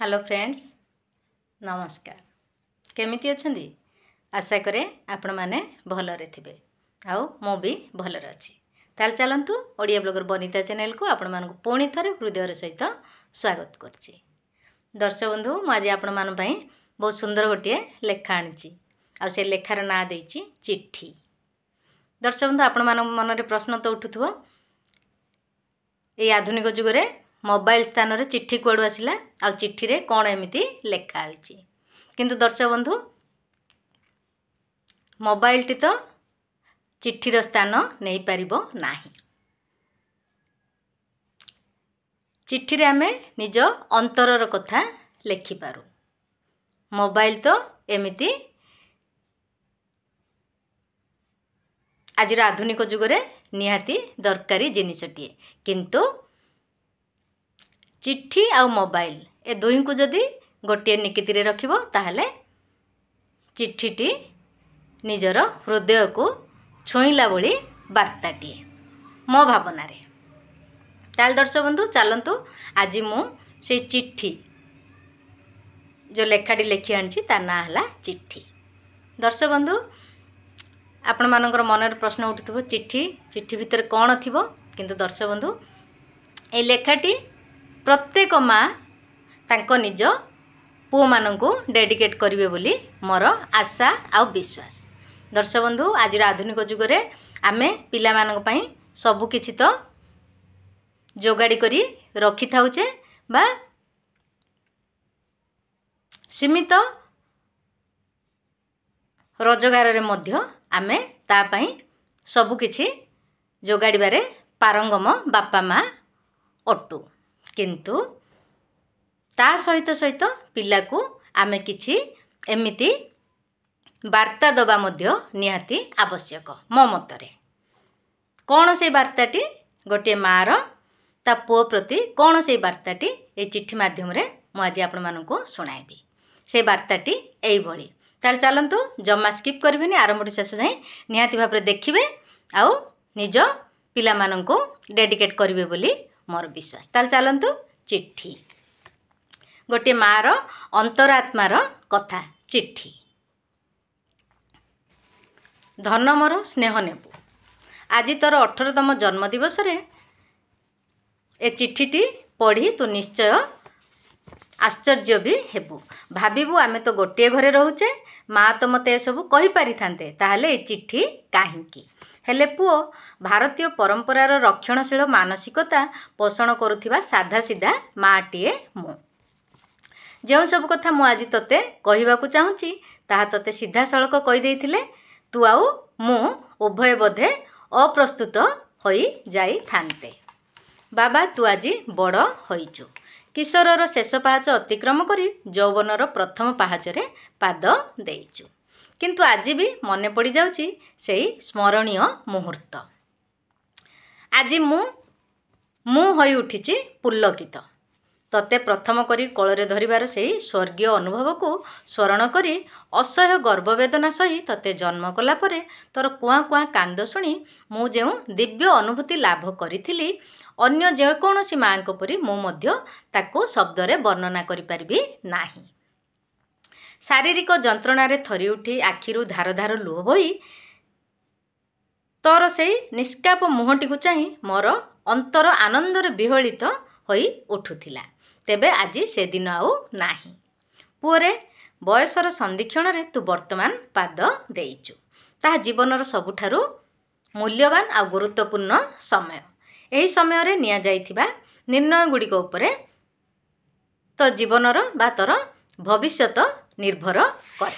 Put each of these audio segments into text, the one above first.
hello friends নমস্কার কেমিতি অনেক আশা করে আপন মানে ভালরে থিবে আউ মু বি ভালরে অছি তাহলে চলতু ওড়িয়া ব্লগর বনিতা চ্যানেলকু আপন মানুষ পুনি থরে হৃদয়ের সহিত স্বাগত করছি দর্শক বন্ধু মু আজ আপন মান পাই বহু সুন্দর গোটিয়ে লেখা আনিছি আউ সে লেখার না দেইছি চিঠি দর্শক বন্ধু আপন মান মনরে প্রশ্ন তো উঠুথিব এই আধুনিক যুগরে ମୋବାଇଲ ସ୍ଥାନରେ ଚିଠି କୁଆଡ଼ୁ ଆସିଲା ଆଉ ଚିଠିରେ କ'ଣ ଏମିତି ଲେଖା ହେଇଛି କିନ୍ତୁ ଦର୍ଶକ ବନ୍ଧୁ ମୋବାଇଲଟି ତ ଚିଠିର ସ୍ଥାନ ନେଇପାରିବ ନାହିଁ ଚିଠିରେ ଆମେ ନିଜ ଅନ୍ତରର କଥା ଲେଖିପାରୁ ମୋବାଇଲ ତ ଏମିତି ଆଜିର ଆଧୁନିକ ଯୁଗରେ ନିହାତି ଦରକାରୀ ଜିନିଷଟିଏ କିନ୍ତୁ ଚିଠି ଆଉ ମୋବାଇଲ ଏ ଦୁଇଙ୍କୁ ଯଦି ଗୋଟିଏ ନିକିତିରେ ରଖିବ ତାହେଲେ ଚିଠିଟି ନିଜର ହୃଦୟକୁ ଛୁଇଁଲା ଭଳି ବାର୍ତ୍ତାଟିଏ ମୋ ଭାବନାରେ ତାହେଲେ ଦର୍ଶକ ବନ୍ଧୁ ଚାଲନ୍ତୁ ଆଜି ମୁଁ ସେଇ ଚିଠି ଯେଉଁ ଲେଖାଟି ଲେଖି ଆଣିଛି ତା ନାଁ ହେଲା ଚିଠି ଦର୍ଶକ ବନ୍ଧୁ ଆପଣମାନଙ୍କର ମନରେ ପ୍ରଶ୍ନ ଉଠୁଥିବ ଚିଠି ଚିଠି ଭିତରେ କ'ଣ ଥିବ କିନ୍ତୁ ଦର୍ଶକ ବନ୍ଧୁ এই লেখাটি ପ୍ରତ୍ୟେକ ମାଆ ତାଙ୍କ ନିଜ ପୁଅମାନଙ୍କୁ ଡେଡିକେଟ୍ କରିବେ ବୋଲି ମୋର ଆଶା ଆଉ ବିଶ୍ୱାସ ଦର୍ଶକ ବନ୍ଧୁ ଆଜିର ଆଧୁନିକ ଯୁଗରେ ଆମେ ପିଲାମାନଙ୍କ ପାଇଁ ସବୁକିଛି ତ ଯୋଗାଡ଼ି କରି ରଖିଥାଉଛେ ବା ସୀମିତ ରୋଜଗାରରେ ମଧ୍ୟ ଆମେ ତା ପାଇଁ ସବୁକିଛି ଯୋଗାଡ଼ିବାରେ ପାରଙ୍ଗମ ବାପା ମାଆ ଅଟୁ କିନ୍ତୁ ତା ସହିତ ସହିତ ପିଲାକୁ ଆମେ କିଛି ଏମିତି ବାର୍ତ୍ତା ଦେବା ମଧ୍ୟ ନିହାତି ଆବଶ୍ୟକ ମୋ ମତରେ କ'ଣ ସେଇ ବାର୍ତ୍ତାଟି ଗୋଟିଏ ମାଆର ତା ପୁଅ ପ୍ରତି କ'ଣ ସେଇ ବାର୍ତ୍ତାଟି ଏଇ ଚିଠି ମାଧ୍ୟମରେ ମୁଁ ଆଜି ଆପଣମାନଙ୍କୁ ଶୁଣାଇବି ସେ ବାର୍ତ୍ତାଟି ଏଇଭଳି ତାହେଲେ ଚାଲନ୍ତୁ ଜମା ସ୍କିପ୍ କରିବେନି ଆରମ୍ଭରୁ ଶେଷ ଯାଏଁ ନିହାତି ଭାବରେ ଦେଖିବେ ଆଉ ନିଜ ପିଲାମାନଙ୍କୁ ଡେଡିକେଟ୍ କରିବେ ବୋଲି ମୋର ବିଶ୍ୱାସ ତାହେଲେ ଚାଲନ୍ତୁ ଚିଠି ଗୋଟିଏ ମାଆର ଅନ୍ତରାତ୍ମାର କଥା ଚିଠି ଧନ ମୋର ସ୍ନେହ ନେବୁ ଆଜି ତୋର ଅଠରତମ ଜନ୍ମଦିବସରେ ଏ ଚିଠିଟି ପଢ଼ି ତୁ ନିଶ୍ଚୟ ଆଶ୍ଚର୍ଯ୍ୟ ବି ହେବୁ ଭାବିବୁ ଆମେ ତ ଗୋଟିଏ ଘରେ ରହୁଛେ ମା' ତ ମୋତେ ଏସବୁ କହିପାରିଥାନ୍ତେ ତାହେଲେ ଏ ଚିଠି କାହିଁକି ହେଲେ ପୁଅ ଭାରତୀୟ ପରମ୍ପରାର ରକ୍ଷଣଶୀଳ ମାନସିକତା ପୋଷଣ କରୁଥିବା ସାଧା ସିଧା ମାଆଟିଏ ମୁଁ ଯେଉଁ ସବୁ କଥା ମୁଁ ଆଜି ତୋତେ କହିବାକୁ ଚାହୁଁଛି ତାହା ତୋତେ ସିଧାସଳଖ କହିଦେଇଥିଲେ ତୁ ଆଉ ମୁଁ ଉଭୟ ବୋଧେ ଅପ୍ରସ୍ତୁତ ହୋଇଯାଇଥାନ୍ତେ ବାବା ତୁ ଆଜି ବଡ଼ ହୋଇଛୁ କିଶୋରର ଶେଷ ପାହାଚ ଅତିକ୍ରମ କରି ଯୌବନର ପ୍ରଥମ ପାହାଚରେ ପାଦ ଦେଇଛୁ କିନ୍ତୁ ଆଜି ବି ମନେ ପଡ଼ିଯାଉଛି ସେଇ ସ୍ମରଣୀୟ ମୁହୂର୍ତ୍ତ ଆଜି ମୁଁ ମୁଁ ହୋଇ ଉଠିଛି ପୁଲକିତ ତତେ ପ୍ରଥମ କରି କୋଳରେ ଧରିବାର ସେହି ସ୍ୱର୍ଗୀୟ ଅନୁଭବକୁ ସ୍ମରଣ କରି ଅସହ୍ୟ ଗର୍ଭବେଦନା ସହି ତତେ ଜନ୍ମ କଲା ପରେ ତୋର କୁଆଁ କୁଆଁ କାନ୍ଦ ଶୁଣି ମୁଁ ଯେଉଁ ଦିବ୍ୟ ଅନୁଭୂତି ଲାଭ କରିଥିଲି ଅନ୍ୟ ଯେକୌଣସି ମାଆଙ୍କ ପରି ମୁଁ ମଧ୍ୟ ତାକୁ ଶବ୍ଦରେ ବର୍ଣ୍ଣନା କରିପାରିବି ନାହିଁ ଶାରୀରିକ ଯନ୍ତ୍ରଣାରେ ଥରି ଉଠି ଆଖିରୁ ଧାରଧାର ଲୁହ ବୋଇ ତୋର ସେଇ ନିଷ୍କାପ ମୁହଁଟିକୁ ଚାହିଁ ମୋର ଅନ୍ତର ଆନନ୍ଦରେ ବିହଳିତ ହୋଇ ଉଠୁଥିଲା ତେବେ ଆଜି ସେଦିନ ଆଉ ନାହିଁ ପୁଅରେ ବୟସର ସନ୍ଧିକ୍ଷଣରେ ତୁ ବର୍ତ୍ତମାନ ପାଦ ଦେଇଛୁ ତାହା ଜୀବନର ସବୁଠାରୁ ମୂଲ୍ୟବାନ ଆଉ ଗୁରୁତ୍ୱପୂର୍ଣ୍ଣ ସମୟ ଏହି ସମୟରେ ନିଆଯାଇଥିବା ନିର୍ଣ୍ଣୟଗୁଡ଼ିକ ଉପରେ ତ ଜୀବନର ବା ତୋର ভবিষ্যত নির্ভর করে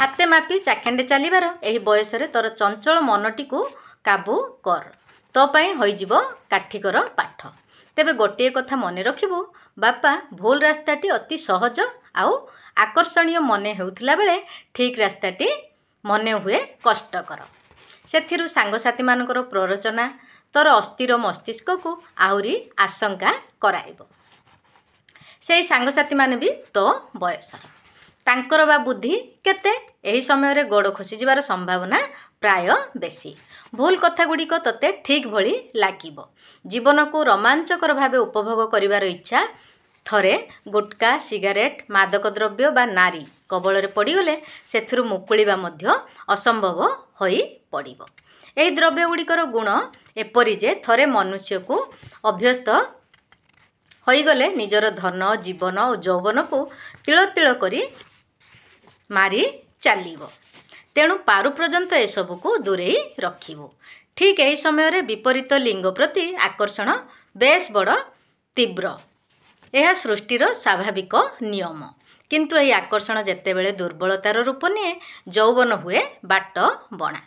হাতে মাপি চাଖେଣ୍ଡେ ଚାଲିବାର ଏହି ବୟସରେ ତୋର ଚଞ୍ଚଳ ମନଟିକୁ କାବୁ କର ତୋ ପାଇଁ ହୋଇଯିବ କାଠିକର ପାଠ ତେବେ ଗୋଟିଏ କଥା ମନେ ରଖିବୁ ବାପା ଭୁଲ ରାସ୍ତାଟି ଅତି ସହଜ ଆଉ ଆକର୍ଷଣୀୟ ମନେ ହେଉଥିଲା ବେଳେ ଠିକ୍ ରାସ୍ତାଟି ମନେ ହୁଏ କଷ୍ଟକର ସେଥିରୁ ସାଙ୍ଗସାଥିମାନଙ୍କର ପ୍ରରୋଚନା ତୋର ଅସ୍ଥିର ମସ୍ତିଷ୍କକୁ ଆହୁରି ଆଶଙ୍କା କରାଇବ ସେଇ ସାଙ୍ଗସାଥିମାନେ ବି ତୋ ବୟସର ତାଙ୍କର ବା ବୁଦ୍ଧି କେତେ ଏହି ସମୟରେ ଗୋଡ଼ ଖସିଯିବାର ସମ୍ଭାବନା ପ୍ରାୟ ବେଶୀ ଭୁଲ କଥା ଗୁଡ଼ିକ ତୋତେ ଠିକ୍ ଭଳି ଲାଗିବ ଜୀବନକୁ ରୋମାଞ୍ଚକର ଭାବେ ଉପଭୋଗ କରିବାର ଇଚ୍ଛା ଥରେ ଗୁଟକା ସିଗାରେଟ୍ ମାଦକ ଦ୍ରବ୍ୟ ବା ନାରୀ କବଳରେ ପଡ଼ିଗଲେ ସେଥିରୁ ମୁକୁଳିବା ମଧ୍ୟ ଅସମ୍ଭବ ହୋଇପଡ଼ିବ ଏହି ଦ୍ରବ୍ୟ ଗୁଡ଼ିକର ଗୁଣ ଏପରି ଯେ ଥରେ ମନୁଷ୍ୟକୁ ଅଭ୍ୟସ୍ତ ହୋଇଗଲେ ନିଜର ଧନ ଜୀବନ ଓ ଯୌବନକୁ ତିଳତିଳ କରି ମାରି ଚାଲିବ ତେଣୁ ପାରୁ ପର୍ଯ୍ୟନ୍ତ ଏସବୁକୁ ଦୂରେଇ ରଖିବୁ ଠିକ୍ ଏହି ସମୟରେ ବିପରୀତ ଲିଙ୍ଗ ପ୍ରତି ଆକର୍ଷଣ ବେଶ୍ ବଡ଼ ତୀବ୍ର ଏହା ସୃଷ୍ଟିର ସ୍ୱାଭାବିକ ନିୟମ କିନ୍ତୁ ଏହି ଆକର୍ଷଣ ଯେତେବେଳେ ଦୁର୍ବଳତାର ରୂପ ନିଏ ଯୌବନ ହୁଏ ବାଟ ବଣା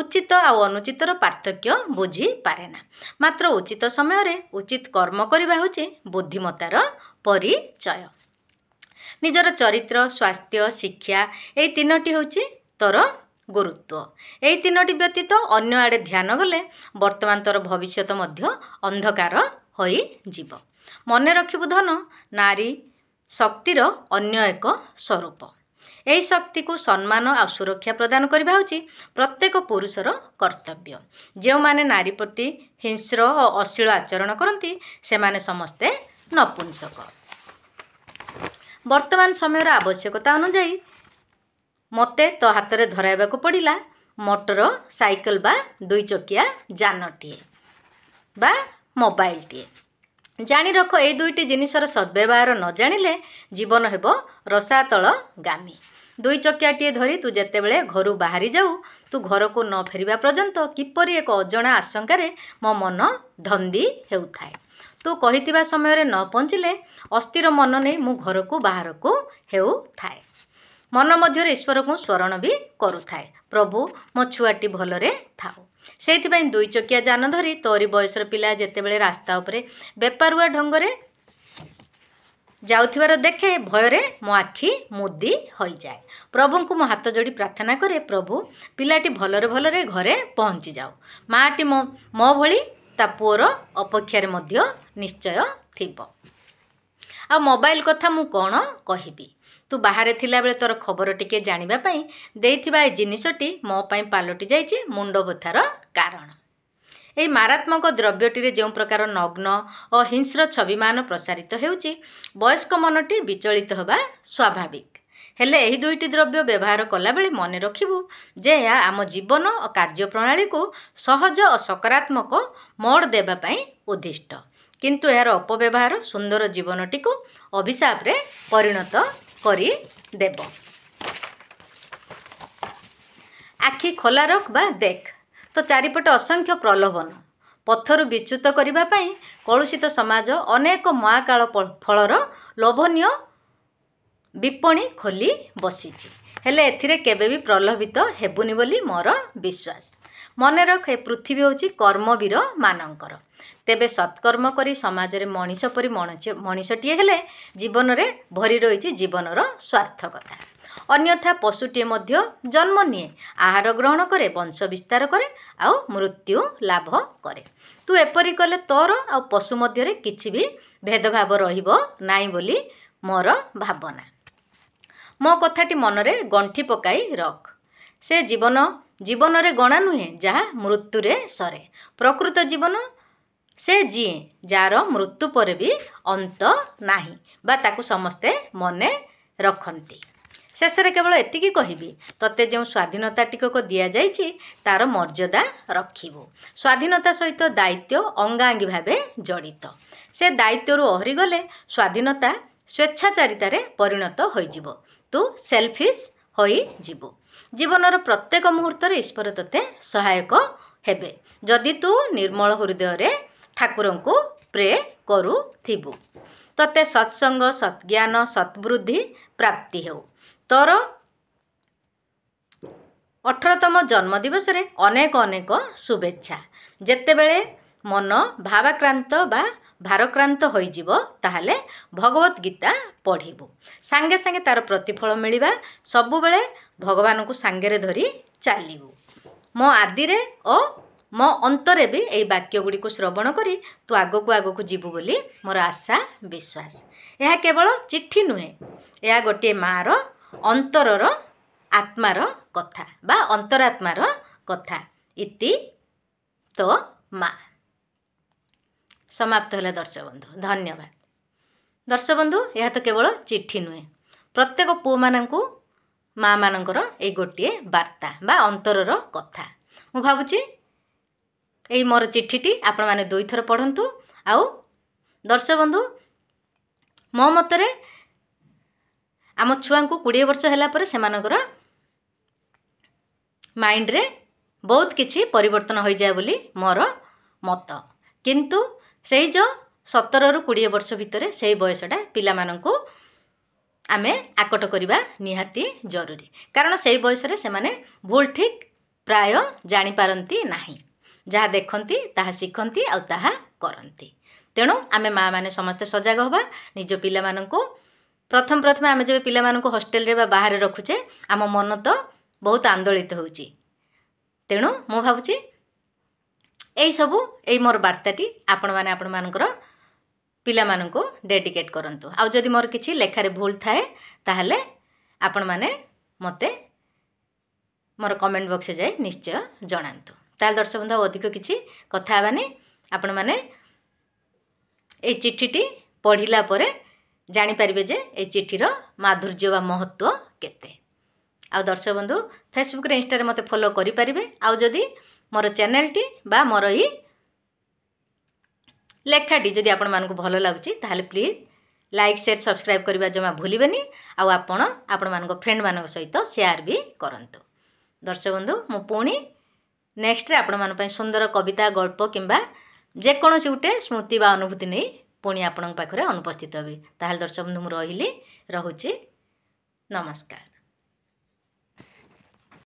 ଉଚିତ ଆଉ ଅନୁଚିତର ପାର୍ଥକ୍ୟ ବୁଝିପାରେ ନା ମାତ୍ର ଉଚିତ ସମୟରେ ଉଚିତ କର୍ମ କରିବା ହେଉଛି ବୁଦ୍ଧିମତାର ପରିଚୟ ନିଜର ଚରିତ୍ର ସ୍ୱାସ୍ଥ୍ୟ ଶିକ୍ଷା ଏଇ ତିନୋଟି ହେଉଛି ତୋର ଗୁରୁତ୍ୱ ଏଇ ତିନୋଟି ବ୍ୟତୀତ ଅନ୍ୟ ଆଡ଼େ ଧ୍ୟାନ ଗଲେ ବର୍ତ୍ତମାନ ତୋର ଭବିଷ୍ୟତ ମଧ୍ୟ ଅନ୍ଧକାର ହୋଇଯିବ ମନେ ରଖିବୁ ଧନ ନାରୀ ଶକ୍ତିର ଅନ୍ୟ ଏକ ସ୍ୱରୂପ ଏହି ଶକ୍ତିକୁ ସମ୍ମାନ ଆଉ ସୁରକ୍ଷା ପ୍ରଦାନ କରିବା ହେଉଛି ପ୍ରତ୍ୟେକ ପୁରୁଷର କର୍ତ୍ତବ୍ୟ ଯେଉଁମାନେ ନାରୀ ପ୍ରତି ହିଂସ୍ର ଓ ଅଶ୍ଳୀଳ ଆଚରଣ କରନ୍ତି ସେମାନେ ସମସ୍ତେ ନପୁଂସକ ବର୍ତ୍ତମାନ ସମୟର ଆବଶ୍ୟକତା ଅନୁଯାୟୀ ମୋତେ ତୋ ହାତରେ ଧରାଇବାକୁ ପଡ଼ିଲା ମୋଟର ସାଇକେଲ ବା ଦୁଇ ଚକିଆ ଯାନଟିଏ ବା ମୋବାଇଲଟିଏ ଜାଣି ରଖ ଏଇ ଦୁଇଟି ଜିନିଷର ସଦ୍ବ୍ୟବହାର ନ ଜାଣିଲେ ଜୀବନ ହେବ ରସାତଳ ଗାମୀ ଦୁଇ ଚକିଆଟିଏ ଧରି ତୁ ଯେତେବେଳେ ଘରୁ ବାହାରି ଯାଉ ତୁ ଘରକୁ ନ ଫେରିବା ପର୍ଯ୍ୟନ୍ତ କିପରି ଏକ ଅଜଣା ଆଶଙ୍କାରେ ମୋ ମନ ଧନ୍ଦି ହେଉଥାଏ ତୁ କହିଥିବା ସମୟରେ ନ ପହଞ୍ଚିଲେ ଅସ୍ଥିର ମନ ନେଇ ମୁଁ ଘରକୁ ବାହାରକୁ ହେଉଥାଏ ମନ ମଧ୍ୟରେ ଈଶ୍ୱରକୁ ସ୍ମରଣ ବି କରୁଥାଏ ପ୍ରଭୁ ମୋ ଛୁଆଟି ଭଲରେ ଥାଉ ସେଇଥିପାଇଁ ଦୁଇ ଚକିଆ ଯାନ ଧରି ତୋରି ବୟସର ପିଲା ଯେତେବେଳେ ରାସ୍ତା ଉପରେ ବେପାରୁଆ ଢଙ୍ଗରେ যাওয়ার দেখে ভয়রে মো আখি মুদি হয়ে যায় প্রভুঙ্কু মো হাত যোড়ি প্রার্থনা করে প্রভু পিলাটি ভালরে ভালরে ঘরে পৌঁছি যাও মাটি মো ভি তা পুଅର ଅପେକ୍ଷାରେ ମଧ୍ୟ ନିଶ୍ଚୟ ଥିବ ଆଉ ମୋବାଇଲ କଥା ମୁଁ କ'ଣ କହିବି ତୁ ବାହାରେ ଥିଲାବେଳେ ତୋର ଖବର ଟିକେ ଜାଣିବା ପାଇଁ ଦେଇଥିବା ଏ ଜିନିଷଟି ମୋ ପାଇଁ ପାଲଟି ଯାଇଛି ମୁଣ୍ଡ ବଥାର କାରଣ ଏହି ମାରାତ୍ମକ ଦ୍ରବ୍ୟଟିରେ ଯେଉଁ ପ୍ରକାର ନଗ୍ନ ଓ ହିଂସ୍ର ଛବିମାନ ପ୍ରସାରିତ ହେଉଛି ବୟସ୍କ ମନଟି ବିଚଳିତ ହେବା ସ୍ୱାଭାବିକ ହେଲେ ଏହି ଦୁଇଟି ଦ୍ରବ୍ୟ ବ୍ୟବହାର କଲାବେଳେ ମନେ ରଖିବୁ ଯେ ଏହା ଆମ ଜୀବନ ଓ କାର୍ଯ୍ୟପ୍ରଣାଳୀକୁ ସହଜ ଓ ସକାରାତ୍ମକ ମୋଡ଼ ଦେବା ପାଇଁ ଉଦ୍ଦିଷ୍ଟ କିନ୍ତୁ ଏହାର ଅପବ୍ୟବହାର ସୁନ୍ଦର ଜୀବନଟିକୁ ଅଭିଶାପରେ ପରିଣତ କରିଦେବ ଆଖି ଖୋଲା ରଖ ବା ଦେଖ ତ ଚାରିପଟେ ଅସଂଖ୍ୟ ପ୍ରଲୋଭନ ପଥରୁ ବିଚ୍ୟୁତ କରିବା ପାଇଁ କଳୁଷିତ ସମାଜ ଅନେକ ମହାକାଳ ଫଳର ଲୋଭନୀୟ ବିପଣୀ ଖୋଲି ବସିଛି ହେଲେ ଏଥିରେ କେବେ ବି ପ୍ରଲୋଭିତ ହେବୁନି ବୋଲି ମୋର ବିଶ୍ୱାସ ମନେ ରଖ ଏ ପୃଥିବୀ ହେଉଛି କର୍ମବୀର ମାନଙ୍କର ତେବେ ସତ୍କର୍ମ କରି ସମାଜରେ ମଣିଷ ପରି ମଣିଷଟିଏ ହେଲେ ଜୀବନରେ ଭରି ରହିଛି ଜୀବନର ସ୍ୱାର୍ଥକତା ଅନ୍ୟଥା ପଶୁଟିଏ ମଧ୍ୟ ଜନ୍ମ ନିଏ ଆହାର ଗ୍ରହଣ କରେ ବଂଶ ବିସ୍ତାର କରେ ଆଉ ମୃତ୍ୟୁ ଲାଭ କରେ ତୁ ଏପରି କଲେ ତୋର ଆଉ ପଶୁ ମଧ୍ୟରେ କିଛି ବି ଭେଦଭାବ ରହିବ ନାହିଁ ବୋଲି ମୋର ଭାବନା ମୋ କଥାଟି ମନରେ ଗଣ୍ଠି ପକାଇ ରଖ ସେ ଜୀବନ ଜୀବନରେ ଗଣା ନୁହେଁ ଯାହା ମୃତ୍ୟୁରେ ସରେ ପ୍ରକୃତ ଜୀବନ ସେ ଯିଏ ଯାହାର ମୃତ୍ୟୁ ପରେ ବି ଅନ୍ତ ନାହିଁ ବା ତାକୁ ସମସ୍ତେ ମନେ ରଖନ୍ତି ଶେଷରେ କେବଳ ଏତିକି କହିବି ତତେ ଯେଉଁ ସ୍ୱାଧୀନତା ଟିକକ ଦିଆଯାଇଛି ତା'ର ମର୍ଯ୍ୟାଦା ରଖିବୁ ସ୍ୱାଧୀନତା ସହିତ ଦାୟିତ୍ୱ ଅଙ୍ଗାଙ୍ଗୀ ଭାବେ ଜଡ଼ିତ ସେ ଦାୟିତ୍ୱରୁ ଓହରିଗଲେ ସ୍ୱାଧୀନତା ସ୍ୱେଚ୍ଛାଚାରିତାରେ ପରିଣତ ହୋଇଯିବ ତୁ ସେଲ୍ଫିସ୍ ହୋଇଯିବୁ ଜୀବନର ପ୍ରତ୍ୟେକ ମୁହୂର୍ତ୍ତରେ ଈଶ୍ୱର ତତେ ସହାୟକ ହେବେ ଯଦି ତୁ ନିର୍ମଳ ହୃଦୟରେ ଠାକୁରଙ୍କୁ ପ୍ରେ କରୁଥିବୁ ତତେ ସତ୍ସଙ୍ଗ ସତ୍ଜ୍ଞାନ ସତ୍ବୃଦ୍ଧି ପ୍ରାପ୍ତି ହେଉ ତୋର ଅଠରତମ ଜନ୍ମଦିବସରେ ଅନେକ ଅନେକ ଶୁଭେଚ୍ଛା ଯେତେବେଳେ ମନ ଭାବାକ୍ରାନ୍ତ ବା ଭାରକ୍ରାନ୍ତ ହୋଇଯିବ ତାହେଲେ ଭଗବତ ଗୀତା ପଢ଼ିବୁ ସାଙ୍ଗେ ସାଙ୍ଗେ ତା'ର ପ୍ରତିଫଳ ମିଳିବା ସବୁବେଳେ ଭଗବାନଙ୍କୁ ସାଙ୍ଗରେ ଧରି ଚାଲିବୁ ମୋ ଆଦିରେ ଓ ମୋ ଅନ୍ତରେ ବି ଏହି ବାକ୍ୟଗୁଡ଼ିକୁ ଶ୍ରବଣ କରି ତୁ ଆଗକୁ ଆଗକୁ ଯିବୁ ବୋଲି ମୋର ଆଶା ବିଶ୍ୱାସ ଏହା କେବଳ ଚିଠି ନୁହେଁ ଏହା ଗୋଟିଏ ମାଆର ଅନ୍ତରର ଆତ୍ମାର କଥା ବା ଅନ୍ତରାତ୍ମାର କଥା ଇତି ତ ମା ସମାପ୍ତ ହେଲା ଦର୍ଶବନ୍ଧୁ ଧନ୍ୟବାଦ ଦର୍ଶବନ୍ଧୁ ଏହା ତ କେବଳ ଚିଠି ନୁହେଁ ପ୍ରତ୍ୟେକ ପୁଅମାନଙ୍କୁ ମାଆମାନଙ୍କର ଏଇ ଗୋଟିଏ ବାର୍ତ୍ତା ବା ଅନ୍ତରର କଥା ମୁଁ ଭାବୁଛି ଏଇ ମୋର ଚିଠିଟି ଆପଣମାନେ ଦୁଇଥର ପଢ଼ନ୍ତୁ ଆଉ ଦର୍ଶବନ୍ଧୁ ମୋ ମତରେ ଆମ ଛୁଆଙ୍କୁ କୋଡ଼ିଏ ବର୍ଷ ହେଲା ପରେ ସେମାନଙ୍କର ମାଇଣ୍ଡରେ ବହୁତ କିଛି ପରିବର୍ତ୍ତନ ହୋଇଯାଏ ବୋଲି ମୋର ମତ କିନ୍ତୁ ସେଇ ଯେଉଁ ସତରରୁ କୋଡ଼ିଏ ବର୍ଷ ଭିତରେ ସେଇ ବୟସଟା ପିଲାମାନଙ୍କୁ ଆମେ ଆକଟ କରିବା ନିହାତି ଜରୁରୀ କାରଣ ସେଇ ବୟସରେ ସେମାନେ ଭୁଲ ଠିକ୍ ପ୍ରାୟ ଜାଣିପାରନ୍ତି ନାହିଁ ଯାହା ଦେଖନ୍ତି ତାହା ଶିଖନ୍ତି ଆଉ ତାହା କରନ୍ତି ତେଣୁ ଆମେ ମାଆମାନେ ସମସ୍ତେ ସଜାଗ ହେବା ନିଜ ପିଲାମାନଙ୍କୁ ପ୍ରଥମେ ପ୍ରଥମେ ଆମେ ଯେବେ ପିଲାମାନଙ୍କୁ ହଷ୍ଟେଲରେ ବା ବାହାରେ ରଖୁଛେ ଆମ ମନ ତ ବହୁତ ଆନ୍ଦୋଳିତ ହେଉଛି ତେଣୁ ମୁଁ ଭାବୁଛି ଏଇସବୁ ଏଇ ମୋର ବାର୍ତ୍ତାଟି ଆପଣମାନେ ଆପଣମାନଙ୍କର ପିଲାମାନଙ୍କୁ ଡେଡିକେଟ୍ କରନ୍ତୁ ଆଉ ଯଦି ମୋର କିଛି ଲେଖାରେ ଭୁଲ ଥାଏ ତାହେଲେ ଆପଣମାନେ ମୋତେ ମୋର କମେଣ୍ଟ ବକ୍ସରେ ଯାଇ ନିଶ୍ଚୟ ଜଣାନ୍ତୁ ତାହେଲେ ଦର୍ଶକ ବନ୍ଧୁ ଅଧିକ କିଛି କଥା ହେବାନି ଆପଣମାନେ ଏଇ ଚିଠିଟି ପଢ଼ିଲା ପରେ ଜାଣିପାରିବେ ଯେ ଏଇ ଚିଠିର ମାଧୁର୍ଯ୍ୟ ବା ମହତ୍ତ୍ୱ କେତେ ଆଉ ଦର୍ଶକ ବନ୍ଧୁ ଫେସବୁକ୍ରେ ଇନଷ୍ଟାରେ ମୋତେ ଫଲୋ କରିପାରିବେ ଆଉ ଯଦି ମୋର ଚ୍ୟାନେଲ୍ଟି ବା ମୋର ଏଇ ଲେଖାଟି ଯଦି ଆପଣମାନଙ୍କୁ ଭଲ ଲାଗୁଛି ତାହେଲେ ପ୍ଲିଜ୍ ଲାଇକ୍ ସେୟାର୍ ସବସ୍କ୍ରାଇବ୍ କରିବା ଜମା ଭୁଲିବେନି ଆଉ ଆପଣ ଆପଣମାନଙ୍କ ଫ୍ରେଣ୍ଡମାନଙ୍କ ସହିତ ସେୟାର ବି କରନ୍ତୁ ଦର୍ଶକ ବନ୍ଧୁ ମୁଁ ପୁଣି ନେକ୍ସଟରେ ଆପଣମାନଙ୍କ ପାଇଁ ସୁନ୍ଦର କବିତା ଗଳ୍ପ କିମ୍ବା ଯେକୌଣସି ଗୋଟେ ସ୍ମୃତି ବା ଅନୁଭୂତି ନେଇ ପୁଣି ଆପଣଙ୍କ ପାଖରେ ଅନୁପସ୍ଥିତ ହେବି ତାହେଲେ ଦର୍ଶକ ବନ୍ଧୁ ମୁଁ ରହିଲି ରହୁଛି ନମସ୍କାର